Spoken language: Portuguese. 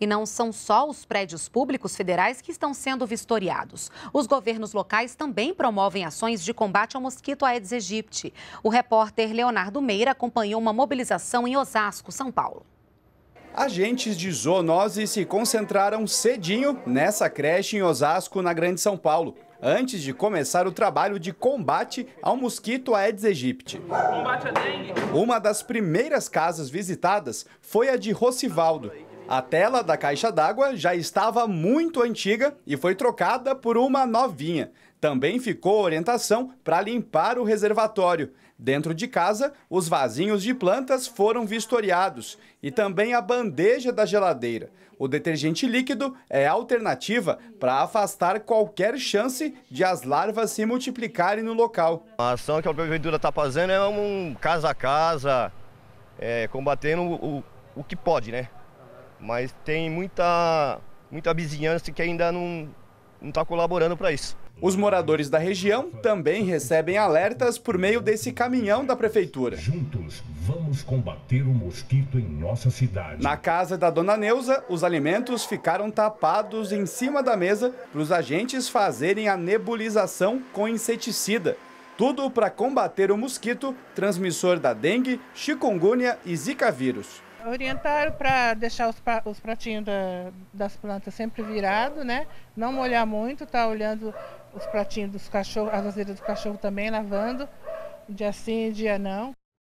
E não são só os prédios públicos federais que estão sendo vistoriados. Os governos locais também promovem ações de combate ao mosquito Aedes aegypti. O repórter Leonardo Meira acompanhou uma mobilização em Osasco, São Paulo. Agentes de zoonose se concentraram cedinho nessa creche em Osasco, na Grande São Paulo, antes de começar o trabalho de combate ao mosquito Aedes aegypti. Uma das primeiras casas visitadas foi a de Rocivaldo, a tela da caixa d'água já estava muito antiga e foi trocada por uma novinha. Também ficou orientação para limpar o reservatório. Dentro de casa, os vasinhos de plantas foram vistoriados e também a bandeja da geladeira. O detergente líquido é alternativa para afastar qualquer chance de as larvas se multiplicarem no local. A ação que a prefeitura está fazendo é um casa a casa, é, combatendo o, o que pode, né? Mas tem muita, muita vizinhança que ainda não está colaborando para isso. Os moradores da região também recebem alertas por meio desse caminhão da prefeitura. Juntos, vamos combater o mosquito em nossa cidade. Na casa da dona Neuza, os alimentos ficaram tapados em cima da mesa para os agentes fazerem a nebulização com inseticida. Tudo para combater o mosquito transmissor da dengue, chikungunya e zika vírus. Orientaram para deixar os, os pratinhos da, das plantas sempre virados, né? Não molhar muito, tá olhando os pratinhos dos cachorros, as aseiras do cachorro também lavando, dia sim e dia não.